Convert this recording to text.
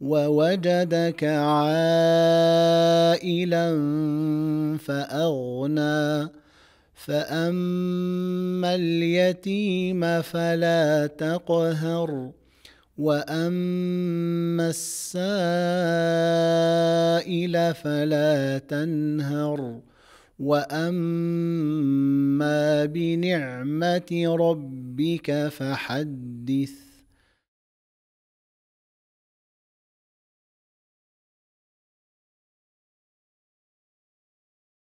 ووجدك عائلا فاغنى فاما اليتيم فلا تقهر واما السائل فلا تنهر واما بنعمه ربك فحدث